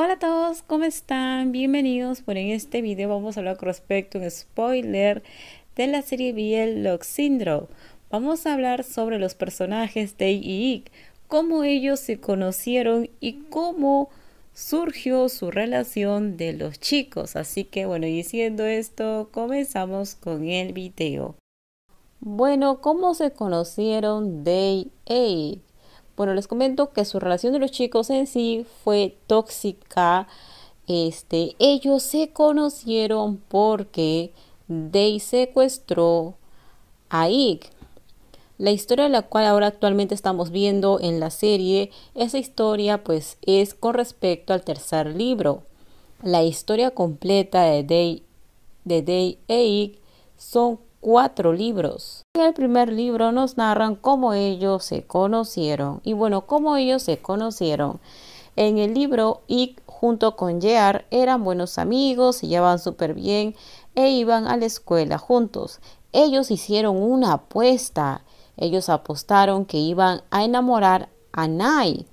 Hola a todos, ¿cómo están? Bienvenidos. Bueno, en este video vamos a hablar con respecto a un spoiler de la serie BL Lock Syndrome. Vamos a hablar sobre los personajes Day y Ik, cómo ellos se conocieron y cómo surgió su relación de los chicos. Así que bueno, diciendo esto, comenzamos con el video. Bueno, ¿cómo se conocieron Day Ike? Bueno, les comento que su relación de los chicos en sí fue tóxica. Este, ellos se conocieron porque Day secuestró a Ig. La historia de la cual ahora actualmente estamos viendo en la serie, esa historia pues es con respecto al tercer libro. La historia completa de Day, de Day e Ig son cuatro libros. En el primer libro nos narran cómo ellos se conocieron. Y bueno, cómo ellos se conocieron. En el libro Ik junto con Jear eran buenos amigos, se llevaban súper bien e iban a la escuela juntos. Ellos hicieron una apuesta. Ellos apostaron que iban a enamorar a Nai.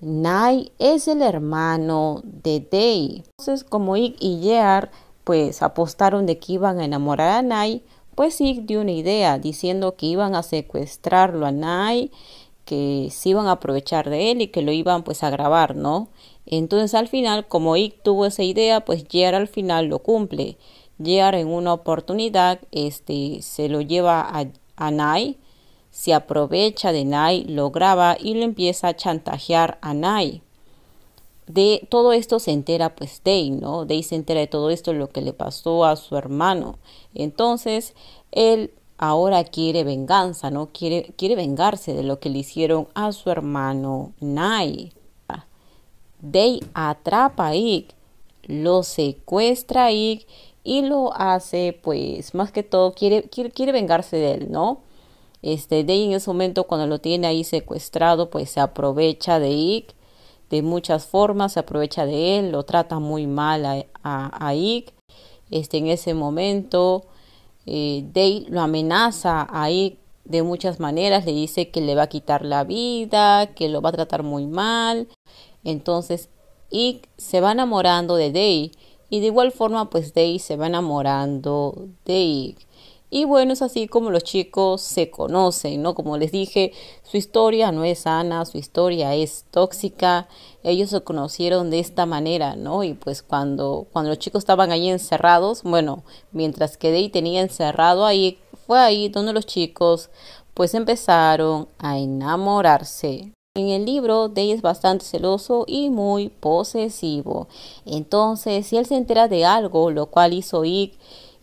Nai es el hermano de Dei. Entonces, como Ik y Jear pues apostaron de que iban a enamorar a Nai, pues Ick dio una idea diciendo que iban a secuestrarlo a Nai, que se iban a aprovechar de él y que lo iban pues a grabar, ¿no? Entonces al final, como Ick tuvo esa idea, pues Jar al final lo cumple. Jar en una oportunidad este, se lo lleva a, a Nai, se aprovecha de Nai, lo graba y lo empieza a chantajear a Nai de todo esto se entera pues Day, ¿no? Day se entera de todo esto, lo que le pasó a su hermano. Entonces, él ahora quiere venganza, ¿no? Quiere, quiere vengarse de lo que le hicieron a su hermano Nai. Day atrapa a Ick, lo secuestra a Ick y lo hace, pues, más que todo, quiere, quiere, vengarse de él, ¿no? Este, Day en ese momento cuando lo tiene ahí secuestrado, pues se aprovecha de Ick de muchas formas, se aprovecha de él, lo trata muy mal a, a, Este, en ese momento, eh, lo amenaza a Ike de muchas maneras, le dice que le va a quitar la vida, que lo va a tratar muy mal. Entonces, Ike se va enamorando de Day y de igual forma, pues Day se va enamorando de Ike. Y bueno, es así como los chicos se conocen, ¿no? Como les dije, su historia no es sana, su historia es tóxica. Ellos se conocieron de esta manera, ¿no? Y pues cuando, cuando los chicos estaban ahí encerrados, bueno, mientras que Day tenía encerrado ahí, fue ahí donde los chicos pues empezaron a enamorarse. En el libro, Day es bastante celoso y muy posesivo. Entonces, si él se entera de algo, lo cual hizo Ick,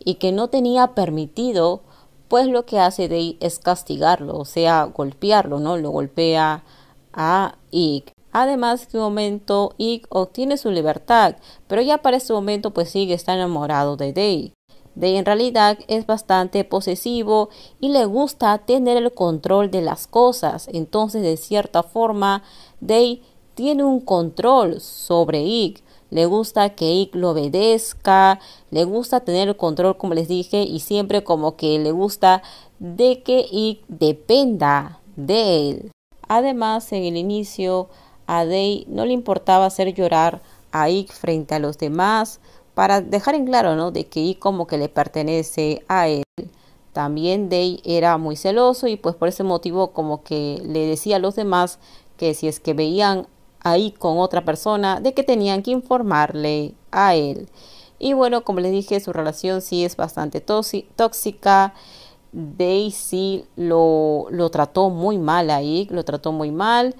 y que no tenía permitido, pues lo que hace Day es castigarlo, o sea, golpearlo, ¿no? Lo golpea a Ig. Además, que un momento Ig obtiene su libertad, pero ya para este momento pues sigue está enamorado de Day. Day en realidad es bastante posesivo y le gusta tener el control de las cosas. Entonces, de cierta forma, Day tiene un control sobre Ig le gusta que Ick lo obedezca, le gusta tener el control como les dije y siempre como que le gusta de que Ick dependa de él. Además, en el inicio a Day no le importaba hacer llorar a Ick frente a los demás para dejar en claro, ¿no? de que Ick como que le pertenece a él. También Day era muy celoso y pues por ese motivo como que le decía a los demás que si es que veían ahí con otra persona de que tenían que informarle a él. Y bueno, como les dije, su relación sí es bastante tóxica. Daisy lo, lo trató muy mal ahí, lo trató muy mal.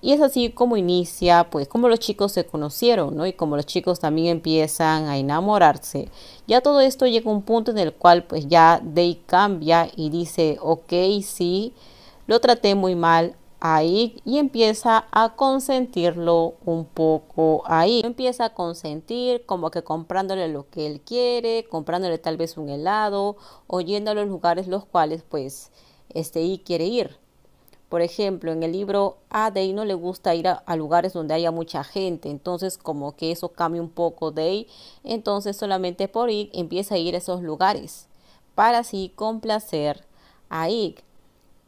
Y es así como inicia, pues, como los chicos se conocieron, ¿no? Y como los chicos también empiezan a enamorarse. Ya todo esto llega a un punto en el cual, pues, ya Day cambia y dice, ok, sí, lo traté muy mal, y empieza a consentirlo un poco ahí. Empieza a consentir como que comprándole lo que él quiere, comprándole tal vez un helado o yendo a los lugares los cuales pues este y quiere ir. Por ejemplo, en el libro a Day no le gusta ir a, lugares donde haya mucha gente, entonces como que eso cambia un poco Day, entonces solamente por Ig empieza a ir a esos lugares para así complacer a Ig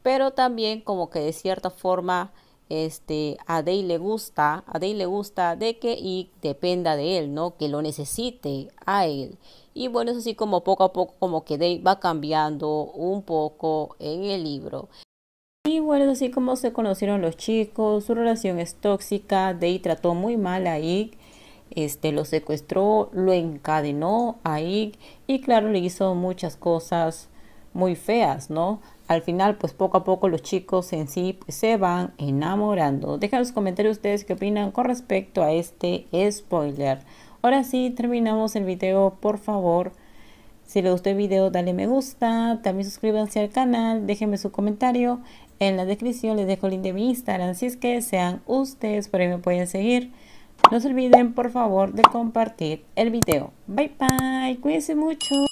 pero también como que de cierta forma este a Day le gusta, a Day le gusta de que y dependa de él, ¿no? Que lo necesite a él. Y bueno, es así como poco a poco como que Day va cambiando un poco en el libro. Y bueno, es así como se conocieron los chicos, su relación es tóxica, Day trató muy mal a Ig, este, lo secuestró, lo encadenó a Ig y claro, le hizo muchas cosas muy feas, ¿no? Al final, pues poco a poco los chicos en sí pues, se van enamorando. Dejen los comentarios ustedes qué opinan con respecto a este spoiler. Ahora sí, terminamos el video, por favor. Si les gustó el video, dale me gusta. También suscríbanse al canal, déjenme su comentario. En la descripción les dejo el link de mi Instagram, si es que sean ustedes, por ahí me pueden seguir. No se olviden, por favor, de compartir el video. Bye, bye. Cuídense mucho.